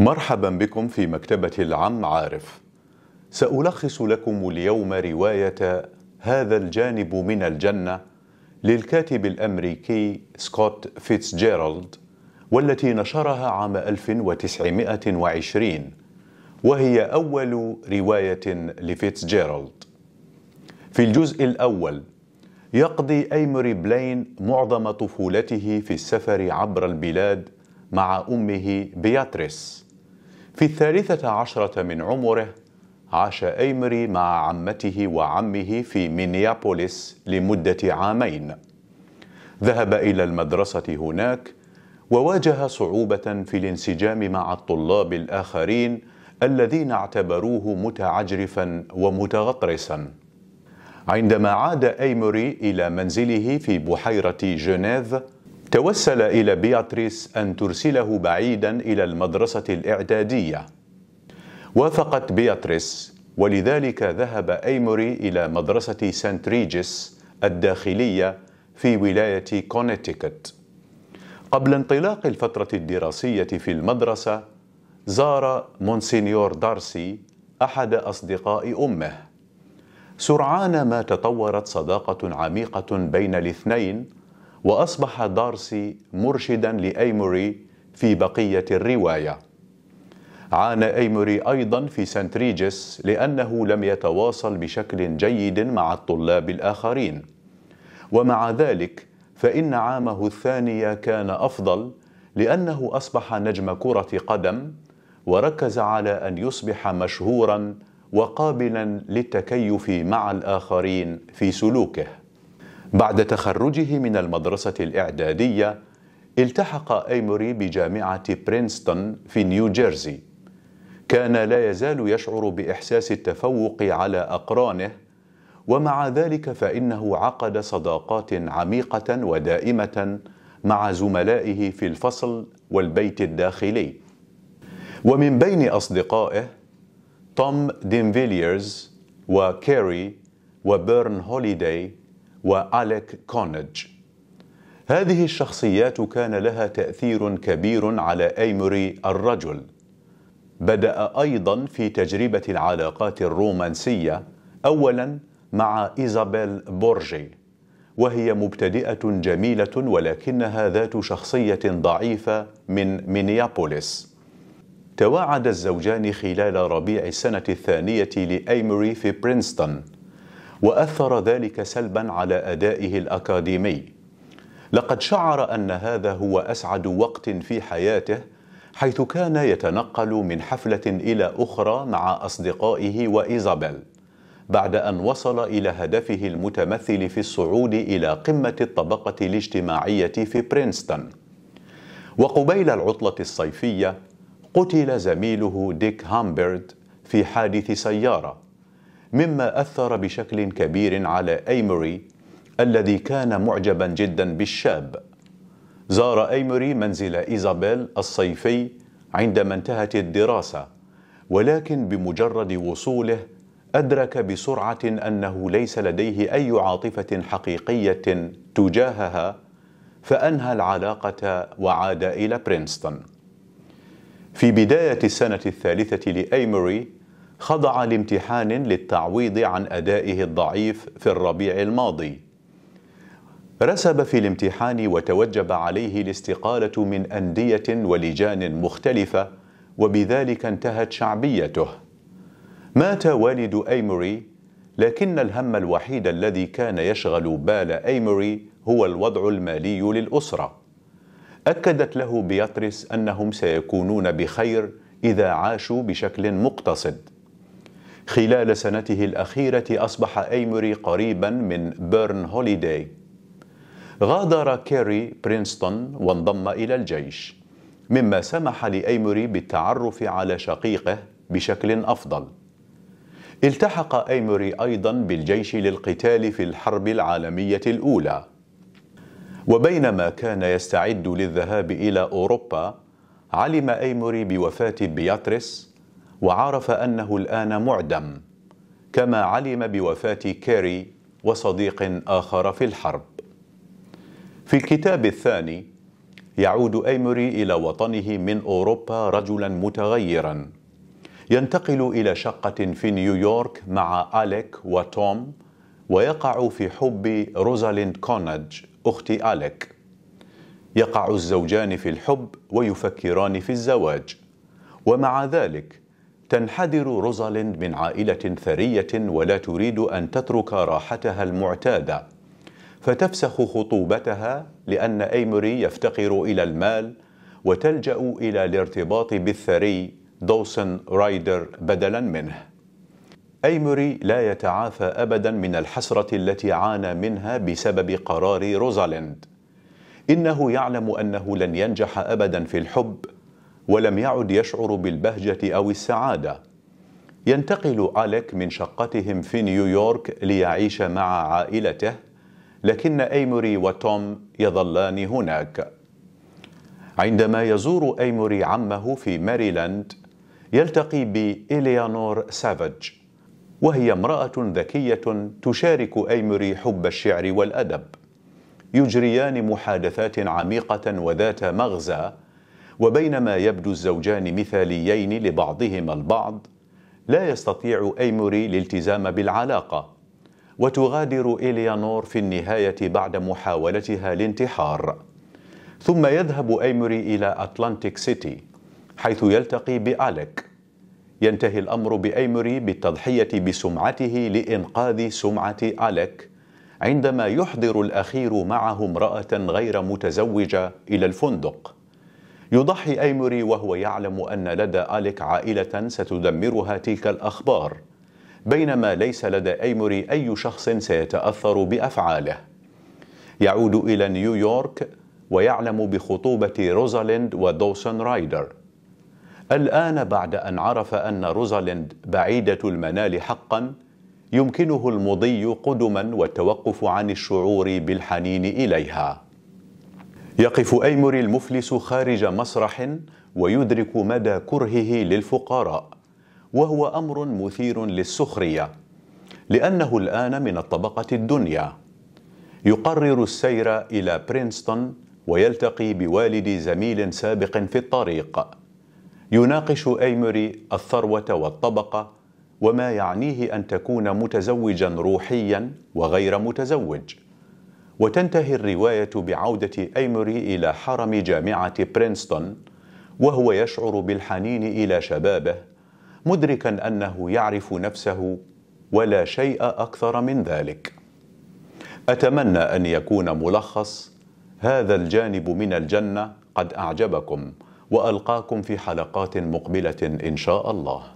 مرحبا بكم في مكتبة العم عارف. سألخص لكم اليوم رواية هذا الجانب من الجنة للكاتب الأمريكي سكوت فيتزجيرالد والتي نشرها عام 1920 وهي أول رواية لفيتزجيرالد. في الجزء الأول يقضي أيمري بلين معظم طفولته في السفر عبر البلاد مع أمه بياتريس في الثالثة عشرة من عمره عاش أيمري مع عمته وعمه في مينيابوليس لمدة عامين ذهب إلى المدرسة هناك وواجه صعوبة في الانسجام مع الطلاب الآخرين الذين اعتبروه متعجرفا ومتغطرسا عندما عاد أيمري إلى منزله في بحيرة جنيف توسل إلى بياتريس أن ترسله بعيدا إلى المدرسة الإعدادية وافقت بياتريس ولذلك ذهب أيموري إلى مدرسة سانت ريجيس الداخلية في ولاية كونيتيكت قبل انطلاق الفترة الدراسية في المدرسة زار مونسينيور دارسي أحد أصدقاء أمه سرعان ما تطورت صداقة عميقة بين الاثنين وأصبح دارسي مرشدا لأيموري في بقية الرواية عانى أيموري أيضا في سانت ريجس لأنه لم يتواصل بشكل جيد مع الطلاب الآخرين ومع ذلك فإن عامه الثاني كان أفضل لأنه أصبح نجم كرة قدم وركز على أن يصبح مشهورا وقابلا للتكيف مع الآخرين في سلوكه بعد تخرجه من المدرسة الإعدادية التحق أيموري بجامعة برينستون في نيو جيرسي كان لا يزال يشعر بإحساس التفوق على أقرانه ومع ذلك فإنه عقد صداقات عميقة ودائمة مع زملائه في الفصل والبيت الداخلي ومن بين أصدقائه توم دينفيليرز وكيري وبيرن هوليداي وأليك كونج هذه الشخصيات كان لها تأثير كبير على أيموري الرجل بدأ أيضا في تجربة العلاقات الرومانسية أولا مع إيزابيل بورجي وهي مبتدئة جميلة ولكنها ذات شخصية ضعيفة من مينيابوليس تواعد الزوجان خلال ربيع السنة الثانية لأيموري في برينستون وأثر ذلك سلبا على أدائه الأكاديمي لقد شعر أن هذا هو أسعد وقت في حياته حيث كان يتنقل من حفلة إلى أخرى مع أصدقائه وإيزابيل بعد أن وصل إلى هدفه المتمثل في الصعود إلى قمة الطبقة الاجتماعية في برينستون وقبيل العطلة الصيفية قتل زميله ديك هامبرد في حادث سيارة مما أثر بشكل كبير على أيموري الذي كان معجبا جدا بالشاب زار أيموري منزل إيزابيل الصيفي عندما انتهت الدراسة ولكن بمجرد وصوله أدرك بسرعة أنه ليس لديه أي عاطفة حقيقية تجاهها فأنهى العلاقة وعاد إلى برينستون في بداية السنة الثالثة لأيموري خضع لامتحان للتعويض عن أدائه الضعيف في الربيع الماضي رسب في الامتحان وتوجب عليه الاستقالة من أندية ولجان مختلفة وبذلك انتهت شعبيته مات والد أيموري لكن الهم الوحيد الذي كان يشغل بال أيموري هو الوضع المالي للأسرة أكدت له بياتريس أنهم سيكونون بخير إذا عاشوا بشكل مقتصد خلال سنته الأخيرة أصبح أيمري قريبا من بيرن هوليداي غادر كيري برينستون وانضم إلى الجيش مما سمح لأيمري بالتعرف على شقيقه بشكل أفضل التحق أيمري أيضا بالجيش للقتال في الحرب العالمية الأولى وبينما كان يستعد للذهاب إلى أوروبا علم أيموري بوفاة بياتريس وعرف أنه الآن معدم كما علم بوفاة كاري وصديق آخر في الحرب في الكتاب الثاني يعود أيمري إلى وطنه من أوروبا رجلا متغيرا ينتقل إلى شقة في نيويورك مع أليك وتوم ويقع في حب روزاليند كونج أخت أليك يقع الزوجان في الحب ويفكران في الزواج ومع ذلك تنحدر روزاليند من عائلة ثرية ولا تريد أن تترك راحتها المعتادة فتفسخ خطوبتها لأن أيموري يفتقر إلى المال وتلجأ إلى الارتباط بالثري دوسن رايدر بدلا منه أيموري لا يتعافى أبدا من الحسرة التي عانى منها بسبب قرار روزاليند إنه يعلم أنه لن ينجح أبدا في الحب ولم يعد يشعر بالبهجة أو السعادة ينتقل أليك من شقتهم في نيويورك ليعيش مع عائلته لكن أيموري وتوم يظلان هناك عندما يزور أيموري عمه في ماريلاند يلتقي بإليانور سافج وهي امرأة ذكية تشارك أيموري حب الشعر والأدب يجريان محادثات عميقة وذات مغزى وبينما يبدو الزوجان مثاليين لبعضهما البعض لا يستطيع أيموري الالتزام بالعلاقة وتغادر إليانور في النهاية بعد محاولتها الانتحار ثم يذهب أيموري إلى أتلانتيك سيتي حيث يلتقي بأليك ينتهي الأمر بأيموري بالتضحية بسمعته لإنقاذ سمعة أليك عندما يحضر الأخير معه امرأة غير متزوجة إلى الفندق يضحي أيموري وهو يعلم أن لدى أليك عائلة ستدمرها تلك الأخبار بينما ليس لدى أيموري أي شخص سيتأثر بأفعاله يعود إلى نيويورك ويعلم بخطوبة روزاليند ودوسون رايدر الآن بعد أن عرف أن روزاليند بعيدة المنال حقا يمكنه المضي قدما والتوقف عن الشعور بالحنين إليها يقف أيمر المفلس خارج مسرح ويدرك مدى كرهه للفقراء وهو أمر مثير للسخرية لأنه الآن من الطبقة الدنيا يقرر السير إلى برينستون ويلتقي بوالد زميل سابق في الطريق يناقش أيمري الثروة والطبقة وما يعنيه أن تكون متزوجا روحيا وغير متزوج وتنتهي الرواية بعودة أيموري إلى حرم جامعة برينستون وهو يشعر بالحنين إلى شبابه مدركا أنه يعرف نفسه ولا شيء أكثر من ذلك أتمنى أن يكون ملخص هذا الجانب من الجنة قد أعجبكم وألقاكم في حلقات مقبلة إن شاء الله